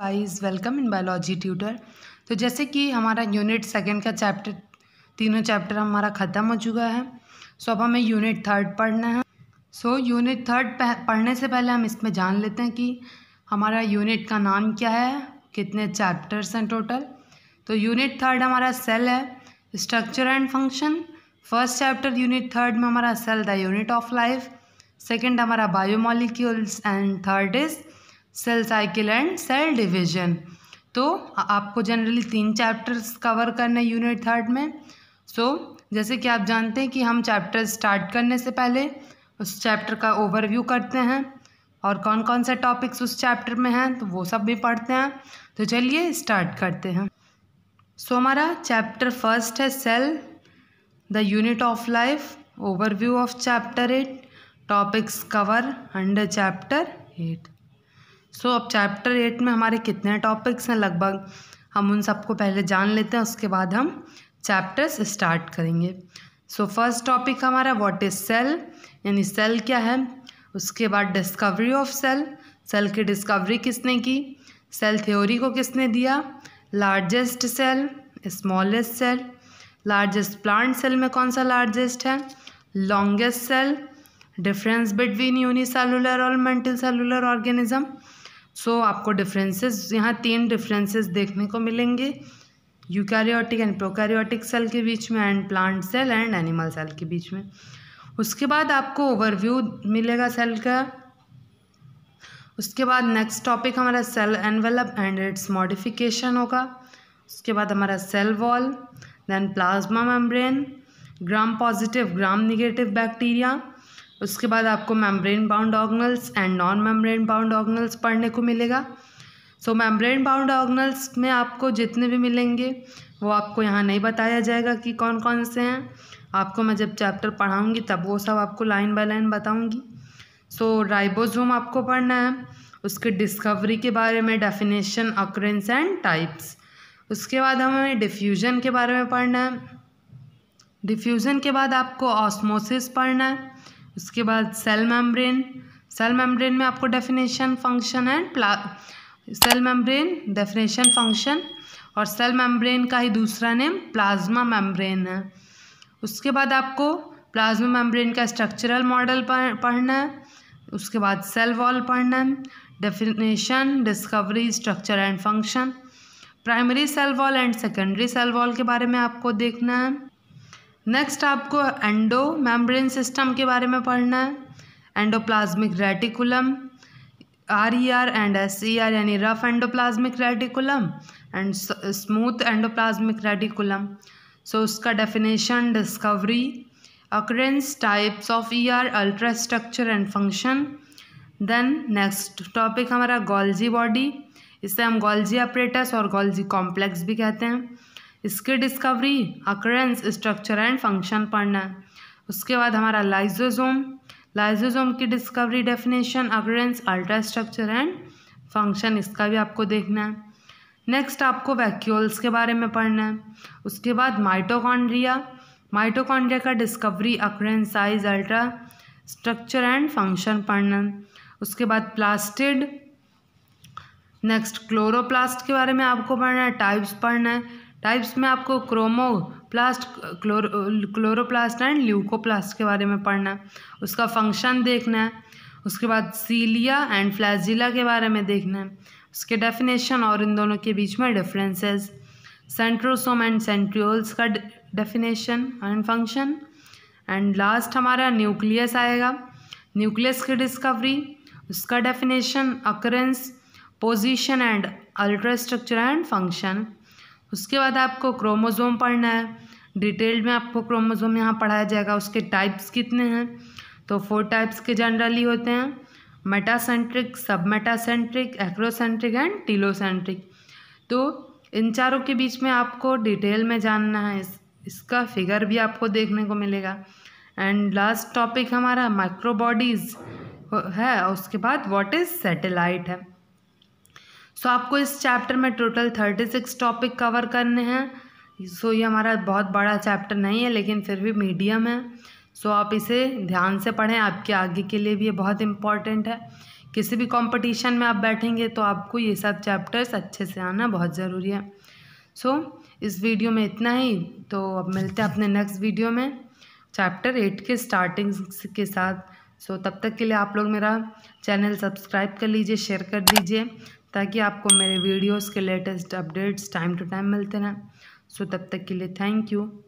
guys welcome in biology tutor तो जैसे कि हमारा यूनिट सेकंड का चैप्टर तीनों चैप्टर हमारा ख़त्म हो चुका है सो अब हमें यूनिट थर्ड पढ़ना है सो यूनिट थर्ड पढ़ने से पहले हम इसमें जान लेते हैं कि हमारा यूनिट का नाम क्या है कितने चैप्टर्स हैं टोटल तो यूनिट थर्ड हमारा सेल है structure and function first chapter unit third में हमारा cell the unit of life second हमारा biomolecules and third is cell cycle and cell division तो आपको जनरली तीन चैप्टर्स कवर करने यूनिट थर्ड में सो so, जैसे कि आप जानते हैं कि हम चैप्टर स्टार्ट करने से पहले उस चैप्टर का ओवरव्यू करते हैं और कौन कौन से टॉपिक्स उस चैप्टर में हैं तो वो सब भी पढ़ते हैं तो चलिए स्टार्ट करते हैं सो so, हमारा चैप्टर फर्स्ट है cell the unit of life overview of chapter eight topics cover under chapter eight so so, अब चैप्टर एट में हमारे कितने टॉपिक्स हैं लगभग हम उन सबको पहले जान लेते हैं उसके बाद हम चैप्टर्स स्टार्ट करेंगे सो फर्स्ट टॉपिक हमारा व्हाट इज़ सेल यानी सेल क्या है उसके बाद डिस्कवरी ऑफ सेल सेल की डिस्कवरी किसने की सेल थ्योरी को किसने दिया largest cell smallest cell largest plant cell में कौन सा लार्जेस्ट है longest cell difference between unicellular और सेलुलर ऑर्गेनिज्म सो so, आपको डिफरेंसेस यहाँ तीन डिफरेंसेस देखने को मिलेंगे यूकैरियोटिक एंड प्रोकैरियोटिक सेल के बीच में and plant cell and animal cell के बीच में उसके बाद आपको ओवरव्यू मिलेगा सेल का उसके बाद नेक्स्ट टॉपिक हमारा cell envelope and its modification होगा उसके बाद हमारा cell wall then plasma membrane gram positive gram negative bacteria उसके बाद आपको membrane bound organelles and non membrane bound organelles पढ़ने को मिलेगा सो मेम्ब्रेन बाउंड ऑर्गनल्स में आपको जितने भी मिलेंगे वो आपको यहाँ नहीं बताया जाएगा कि कौन कौन से हैं आपको मैं जब चैप्टर पढ़ाऊँगी तब वो सब आपको लाइन बाय लाइन बताऊँगी सो so, राइबोसोम आपको पढ़ना है उसके डिस्कवरी के बारे में डेफिनेशन अक्रेंस एंड टाइप्स उसके बाद हमें डिफ्यूज़न के बारे में पढ़ना है डिफ्यूज़न के बाद आपको ऑस्मोसिस पढ़ना है उसके बाद सेल मेम्ब्रेन सेल मेम्ब्रेन में आपको डेफिनेशन फंक्शन एंड प्ला सेल मेम्ब्रेन डेफिनेशन फंक्शन और सेल मेम्ब्रेन का ही दूसरा नेम प्लाज्मा मेम्ब्रेन है उसके बाद आपको प्लाज्मा मेम्ब्रेन का स्ट्रक्चरल मॉडल पढ़ना है उसके बाद सेल वॉल पढ़ना है definition discovery structure and function primary cell wall and secondary cell wall के बारे में आपको देखना है नेक्स्ट आपको एंडो मेम्ब्रेन सिस्टम के बारे में पढ़ना है endoplasmic reticulum R E R and S E R यानी rough endoplasmic reticulum and smooth endoplasmic reticulum so उसका definition discovery occurrence types of ER ultra structure and function then next topic हमारा Golgi body इसे हम Golgi apparatus और Golgi complex भी कहते हैं इसके discovery occurrence structure and function पढ़ना है उसके बाद हमारा लाइजोजोम लाइजोजोम की discovery definition occurrence ultra structure and function इसका भी आपको देखना है नेक्स्ट आपको वैक्यूल्स के बारे में पढ़ना है उसके बाद माइटोकॉन्ड्रिया माइटोकॉन्ड्रिया का discovery occurrence size ultra structure and function पढ़ना उसके बाद प्लास्टिड नेक्स्ट क्लोरोप्लास्ट के बारे में आपको पढ़ना है टाइप्स पढ़ना है टाइप्स में आपको chromoplast chloro chloroplast and leucoplast के बारे में पढ़ना है उसका फंक्शन देखना है उसके बाद सीलिया एंड फ्लैजिला के बारे में देखना है उसके डेफिनेशन और इन दोनों के बीच में डिफरेंसेस सेंट्रोसोम एंड सेंट्रियोल्स का definition and function and last हमारा न्यूक्लियस आएगा न्यूक्लियस की डिस्कवरी उसका definition occurrence position and ultrastructure and function उसके बाद आपको क्रोमोज़ोम पढ़ना है डिटेल में आपको क्रोमोज़ोम यहाँ पढ़ाया जाएगा उसके टाइप्स कितने हैं तो फोर टाइप्स के जनरली होते हैं मेटासेंट्रिक सब मेटासेंट्रिक एक्रोसेंट्रिक एंड टीलोसेंट्रिक तो इन चारों के बीच में आपको डिटेल में जानना है इस, इसका फिगर भी आपको देखने को मिलेगा एंड लास्ट टॉपिक हमारा माइक्रोबॉडीज़ है उसके बाद व्हाट इज़ सैटेलाइट है सो आपको इस चैप्टर में total thirty six topic cover करने हैं सो ये हमारा बहुत बड़ा चैप्टर नहीं है लेकिन फिर भी मीडियम है सो आप इसे ध्यान से पढ़ें आपके आगे के लिए भी ये बहुत इम्पॉर्टेंट है किसी भी कंपटीशन में आप बैठेंगे तो आपको ये सब चैप्टर्स अच्छे से आना बहुत ज़रूरी है सो so, इस वीडियो में इतना ही तो अब मिलते हैं अपने नेक्स्ट वीडियो में चैप्टर एट के स्टार्टिंग के साथ सो so, तब तक के लिए आप लोग मेरा चैनल सब्सक्राइब कर लीजिए शेयर कर दीजिए ताकि आपको मेरे वीडियोस के latest updates time to time मिलते रहें सो तब तक के लिए थैंक यू